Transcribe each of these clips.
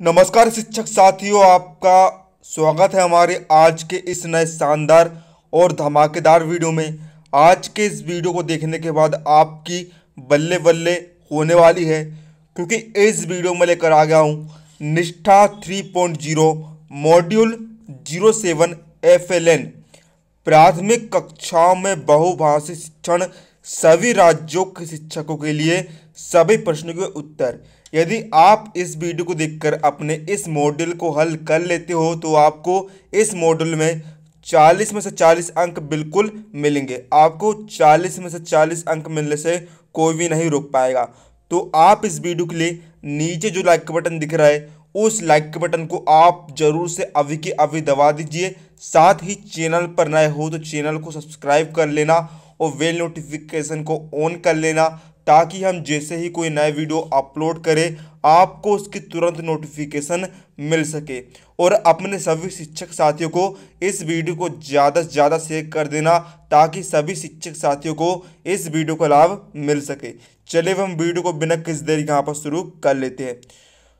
नमस्कार शिक्षक साथियों आपका स्वागत है हमारे आज के इस नए शानदार और धमाकेदार वीडियो में आज के इस वीडियो को देखने के बाद आपकी बल्ले बल्ले होने वाली है क्योंकि इस वीडियो में लेकर आ गया हूँ निष्ठा 3.0 मॉड्यूल 07 एफएलएन प्राथमिक कक्षाओं में बहुभाषी शिक्षण सभी राज्यों के शिक्षकों के लिए सभी प्रश्नों के उत्तर यदि आप इस वीडियो को देखकर अपने इस मॉड्यूल को हल कर लेते हो तो आपको इस मॉड्यूल में 40 में से 40 अंक बिल्कुल मिलेंगे आपको 40 में से 40 अंक मिलने से कोई भी नहीं रोक पाएगा तो आप इस वीडियो के लिए नीचे जो लाइक का बटन दिख रहा है उस लाइक के बटन को आप जरूर से अभी के अभी दबा दीजिए साथ ही चैनल पर नए हो तो चैनल को सब्सक्राइब कर लेना और वेल नोटिफिकेशन को ऑन कर लेना ताकि हम जैसे ही कोई नया वीडियो अपलोड करें आपको उसकी तुरंत नोटिफिकेशन मिल सके और अपने सभी शिक्षक साथियों को इस वीडियो को ज़्यादा से ज़्यादा शेयर कर देना ताकि सभी शिक्षक साथियों को इस वीडियो का लाभ मिल सके चले हम वीडियो को बिना किस देरी यहाँ पर शुरू कर लेते हैं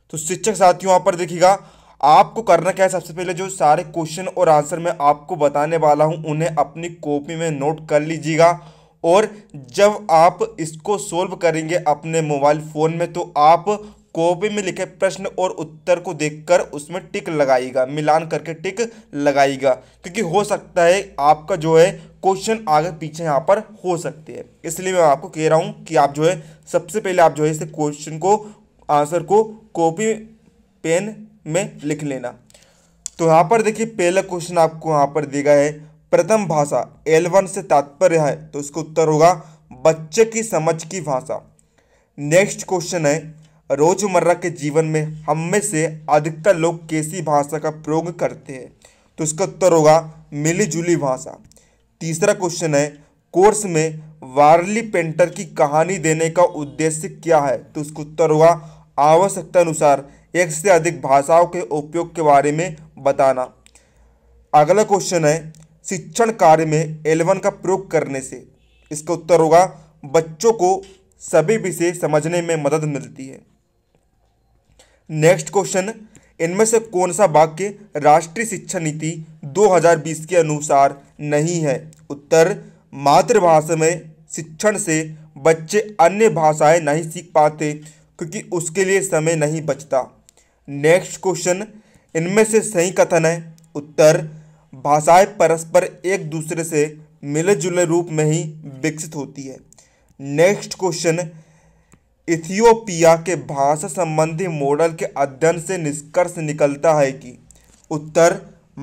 तो शिक्षक साथियों यहाँ पर देखिएगा आपको करना क्या है सबसे पहले जो सारे क्वेश्चन और आंसर मैं आपको बताने वाला हूँ उन्हें अपनी कॉपी में नोट कर लीजिएगा और जब आप इसको सोल्व करेंगे अपने मोबाइल फ़ोन में तो आप कॉपी में लिखे प्रश्न और उत्तर को देखकर उसमें टिक लगाएगा मिलान करके टिक लगाएगा क्योंकि हो सकता है आपका जो है क्वेश्चन आगे पीछे यहाँ पर हो सकते हैं इसलिए मैं आपको कह रहा हूँ कि आप जो है सबसे पहले आप जो है इसे क्वेश्चन को आंसर को कॉपी पेन में लिख लेना तो यहाँ पर देखिए पहला क्वेश्चन आपको यहाँ पर देगा है प्रथम भाषा एल वन से तात्पर्य है तो इसका उत्तर होगा बच्चे की समझ की भाषा नेक्स्ट क्वेश्चन है रोजमर्रा के जीवन में हम में से अधिकतर लोग कैसी भाषा का प्रयोग करते हैं तो इसका उत्तर होगा मिलीजुली भाषा तीसरा क्वेश्चन है कोर्स में वार्ली पेंटर की कहानी देने का उद्देश्य क्या है तो इसका उत्तर होगा आवश्यकता अनुसार एक से अधिक भाषाओं के उपयोग के बारे में बताना अगला क्वेश्चन है शिक्षण कार्य में एलेवन का प्रयोग करने से इसका उत्तर होगा बच्चों को सभी विषय समझने में मदद मिलती है नेक्स्ट क्वेश्चन इनमें से कौन सा वाक्य राष्ट्रीय शिक्षा नीति 2020 के अनुसार नहीं है उत्तर मातृभाषा में शिक्षण से बच्चे अन्य भाषाएं नहीं सीख पाते क्योंकि उसके लिए समय नहीं बचता नेक्स्ट क्वेश्चन इनमें से सही कथन है उत्तर भाषाएं परस्पर एक दूसरे से मिले जुले रूप में ही विकसित होती है नेक्स्ट क्वेश्चन इथियोपिया के भाषा संबंधी मॉडल के अध्ययन से निष्कर्ष निकलता है कि उत्तर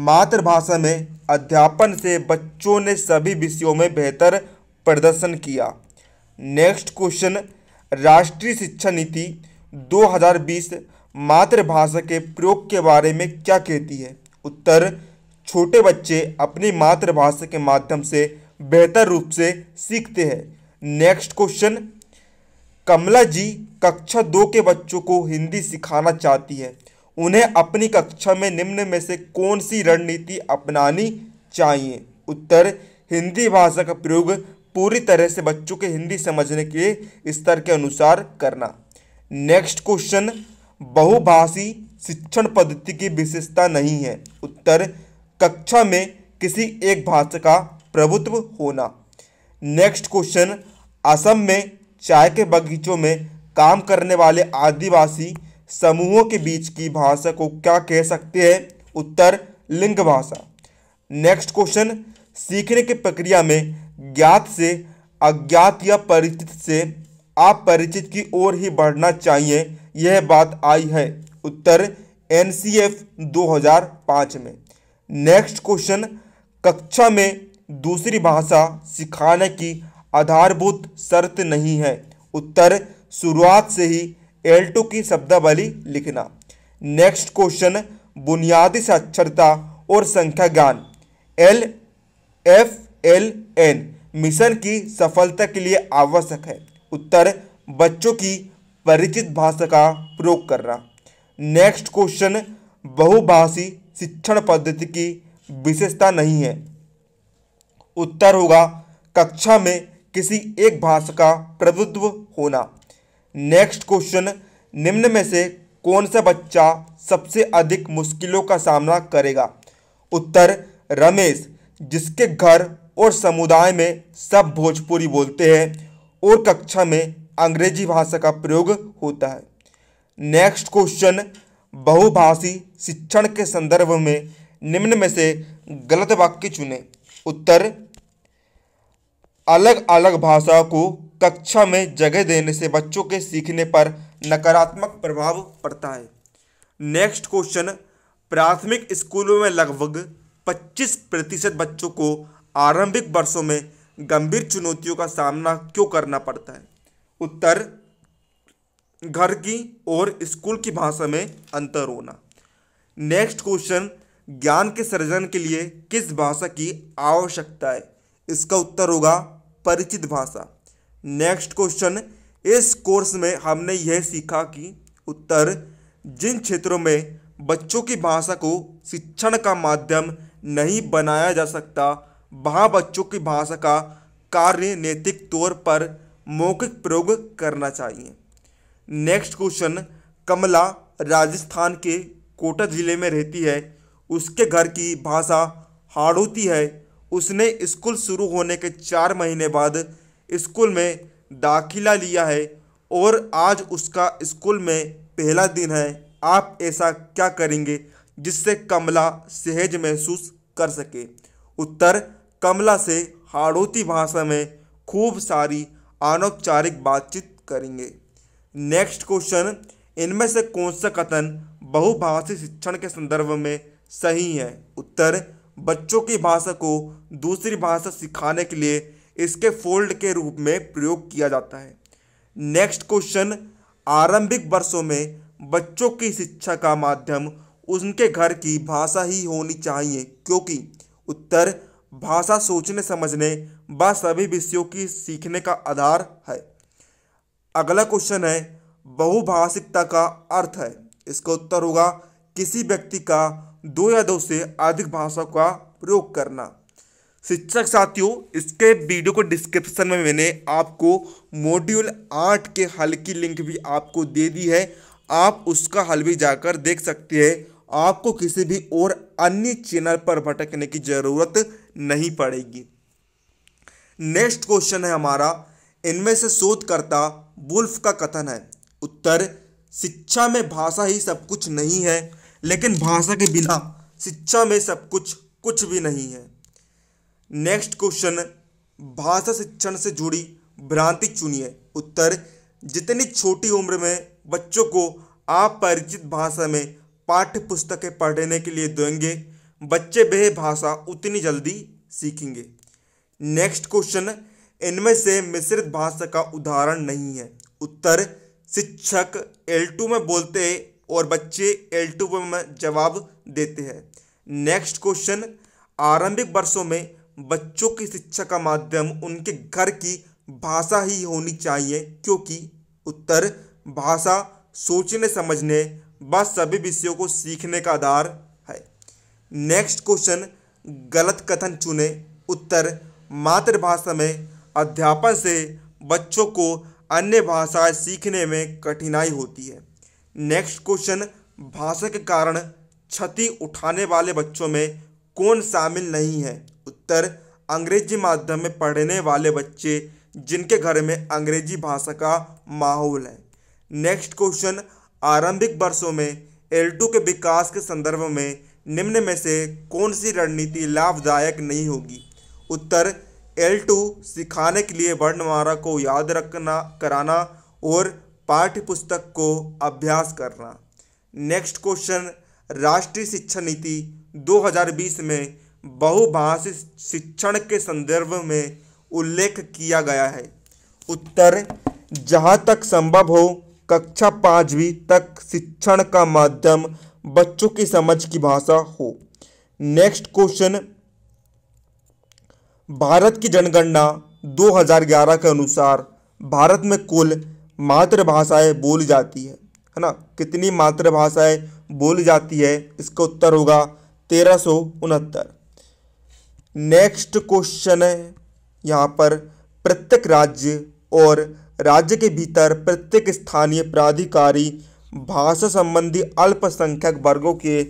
मातृभाषा में अध्यापन से बच्चों ने सभी विषयों में बेहतर प्रदर्शन किया नेक्स्ट क्वेश्चन राष्ट्रीय शिक्षा नीति 2020 मातृभाषा के प्रयोग के बारे में क्या कहती है उत्तर छोटे बच्चे अपनी मातृभाषा के माध्यम से बेहतर रूप से सीखते हैं नेक्स्ट क्वेश्चन कमला जी कक्षा दो के बच्चों को हिंदी सिखाना चाहती है उन्हें अपनी कक्षा में निम्न में से कौन सी रणनीति अपनानी चाहिए उत्तर हिंदी भाषा का प्रयोग पूरी तरह से बच्चों के हिंदी समझने के स्तर के अनुसार करना नेक्स्ट क्वेश्चन बहुभाषी शिक्षण पद्धति की विशेषता नहीं है उत्तर कक्षा में किसी एक भाषा का प्रभुत्व होना नेक्स्ट क्वेश्चन असम में चाय के बगीचों में काम करने वाले आदिवासी समूहों के बीच की भाषा को क्या कह सकते हैं उत्तर लिंग भाषा नेक्स्ट क्वेश्चन सीखने की प्रक्रिया में ज्ञात से अज्ञात या परिचित से आप परिचित की ओर ही बढ़ना चाहिए यह बात आई है उत्तर एन 2005 में नेक्स्ट क्वेश्चन कक्षा में दूसरी भाषा सिखाने की आधारभूत शर्त नहीं है उत्तर शुरुआत से ही एल टू की शब्दावली लिखना नेक्स्ट क्वेश्चन बुनियादी साक्षरता और संख्या ज्ञान L F L N mission की सफलता के लिए आवश्यक है उत्तर बच्चों की परिचित भाषा का प्रयोग करना नेक्स्ट क्वेश्चन बहुभाषी शिक्षण पद्धति की विशेषता नहीं है उत्तर होगा कक्षा में किसी एक भाषा का प्रभुत्व होना नेक्स्ट क्वेश्चन निम्न में से कौन सा बच्चा सबसे अधिक मुश्किलों का सामना करेगा उत्तर रमेश जिसके घर और समुदाय में सब भोजपुरी बोलते हैं और कक्षा में अंग्रेजी भाषा का प्रयोग होता है नेक्स्ट क्वेश्चन बहुभाषी शिक्षण के संदर्भ में निम्न में से गलत वाक्य चुने उत्तर अलग अलग भाषा को कक्षा में जगह देने से बच्चों के सीखने पर नकारात्मक प्रभाव पड़ता है नेक्स्ट क्वेश्चन प्राथमिक स्कूलों में लगभग 25 प्रतिशत बच्चों को आरंभिक वर्षों में गंभीर चुनौतियों का सामना क्यों करना पड़ता है उत्तर घर की और स्कूल की भाषा में अंतर होना नेक्स्ट क्वेश्चन ज्ञान के सृजन के लिए किस भाषा की आवश्यकता है इसका उत्तर होगा परिचित भाषा नेक्स्ट क्वेश्चन इस कोर्स में हमने यह सीखा कि उत्तर जिन क्षेत्रों में बच्चों की भाषा को शिक्षण का माध्यम नहीं बनाया जा सकता वहाँ बच्चों की भाषा का कार्य नैतिक तौर पर मौखिक प्रयोग करना चाहिए नेक्स्ट क्वेश्चन कमला राजस्थान के कोटा जिले में रहती है उसके घर की भाषा हाड़ोती है उसने स्कूल शुरू होने के चार महीने बाद स्कूल में दाखिला लिया है और आज उसका स्कूल में पहला दिन है आप ऐसा क्या करेंगे जिससे कमला सहज महसूस कर सके उत्तर कमला से हाड़ोती भाषा में खूब सारी अनौपचारिक बातचीत करेंगे नेक्स्ट क्वेश्चन इनमें से कौन सा कथन बहुभाषी शिक्षण के संदर्भ में सही है उत्तर बच्चों की भाषा को दूसरी भाषा सिखाने के लिए इसके फोल्ड के रूप में प्रयोग किया जाता है नेक्स्ट क्वेश्चन आरंभिक वर्षों में बच्चों की शिक्षा का माध्यम उनके घर की भाषा ही होनी चाहिए क्योंकि उत्तर भाषा सोचने समझने व सभी विषयों की सीखने का आधार है अगला क्वेश्चन है बहुभाषिकता का अर्थ है इसका उत्तर होगा किसी व्यक्ति का दो या दो से अधिक भाषा का प्रयोग करना शिक्षक साथियों इसके वीडियो को डिस्क्रिप्शन में मैंने आपको मॉड्यूल आठ के हल की लिंक भी आपको दे दी है आप उसका हल भी जाकर देख सकते हैं आपको किसी भी और अन्य चैनल पर भटकने की ज़रूरत नहीं पड़ेगी नेक्स्ट क्वेश्चन है हमारा इनमें से शोधकर्ता वुल्फ का कथन है उत्तर शिक्षा में भाषा ही सब कुछ नहीं है लेकिन भाषा के बिना शिक्षा में सब कुछ कुछ भी नहीं है नेक्स्ट क्वेश्चन भाषा शिक्षण से जुड़ी भ्रांति चुनिए उत्तर जितनी छोटी उम्र में बच्चों को आप परिचित भाषा में पाठ्य पुस्तकें पढ़ने के लिए देंगे बच्चे वह भाषा उतनी जल्दी सीखेंगे नेक्स्ट क्वेश्चन इनमें से मिश्रित भाषा का उदाहरण नहीं है उत्तर शिक्षक टू में बोलते हैं और बच्चे एल टू में जवाब देते हैं नेक्स्ट क्वेश्चन आरंभिक वर्षों में बच्चों की शिक्षा का माध्यम उनके घर की भाषा ही होनी चाहिए क्योंकि उत्तर भाषा सोचने समझने व सभी विषयों को सीखने का आधार है नेक्स्ट क्वेश्चन गलत कथन चुने उत्तर मातृभाषा में अध्यापन से बच्चों को अन्य भाषाएं सीखने में कठिनाई होती है नेक्स्ट क्वेश्चन भाषा के कारण क्षति उठाने वाले बच्चों में कौन शामिल नहीं है उत्तर अंग्रेजी माध्यम में पढ़ने वाले बच्चे जिनके घर में अंग्रेजी भाषा का माहौल है नेक्स्ट क्वेश्चन आरंभिक वर्षों में एल के विकास के संदर्भ में निम्न में से कौन सी रणनीति लाभदायक नहीं होगी उत्तर एल टू सिखाने के लिए वर्णमारा को याद रखना कराना और पाठ्य पुस्तक को अभ्यास करना नेक्स्ट क्वेश्चन राष्ट्रीय शिक्षा नीति 2020 में बहुभाषी शिक्षण के संदर्भ में उल्लेख किया गया है उत्तर जहाँ तक संभव हो कक्षा पाँचवीं तक शिक्षण का माध्यम बच्चों की समझ की भाषा हो नेक्स्ट क्वेश्चन भारत की जनगणना 2011 के अनुसार भारत में कुल मातृभाषाएं बोली जाती है है ना कितनी मातृभाषाएं बोली जाती है इसका उत्तर होगा तेरह सौ उनहत्तर नेक्स्ट क्वेश्चन है यहाँ पर प्रत्येक राज्य और राज्य के भीतर प्रत्येक स्थानीय प्राधिकारी भाषा संबंधी अल्पसंख्यक वर्गों के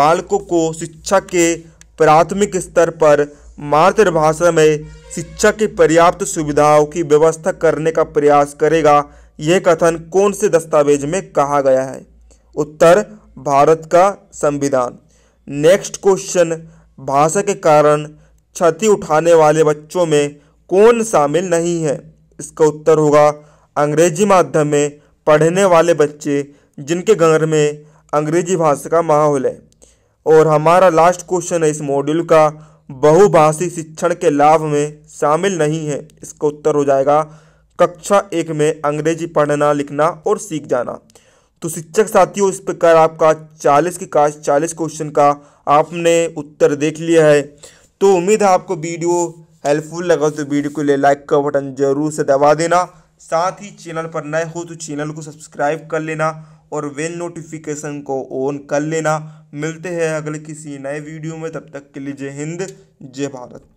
बालकों को शिक्षा के प्राथमिक स्तर पर मातृभाषा में शिक्षा की पर्याप्त सुविधाओं की व्यवस्था करने का प्रयास करेगा यह कथन कौन से दस्तावेज में कहा गया है उत्तर भारत का संविधान नेक्स्ट क्वेश्चन भाषा के कारण क्षति उठाने वाले बच्चों में कौन शामिल नहीं है इसका उत्तर होगा अंग्रेजी माध्यम में पढ़ने वाले बच्चे जिनके घर में अंग्रेजी भाषा का माहौल है और हमारा लास्ट क्वेश्चन है इस मॉड्यूल का बहुभाषी शिक्षण के लाभ में शामिल नहीं है इसका उत्तर हो जाएगा कक्षा एक में अंग्रेजी पढ़ना लिखना और सीख जाना तो शिक्षक साथियों इस प्रकार आपका चालीस के काश चालीस क्वेश्चन का आपने उत्तर देख लिया है तो उम्मीद है आपको वीडियो हेल्पफुल लगा तो वीडियो को ले लाइक का बटन जरूर से दबा देना साथ ही चैनल पर नए हो तो चैनल को सब्सक्राइब कर लेना और वेल नोटिफिकेशन को ऑन कर लेना मिलते हैं अगले किसी नए वीडियो में तब तक के लिए जय हिंद जय भारत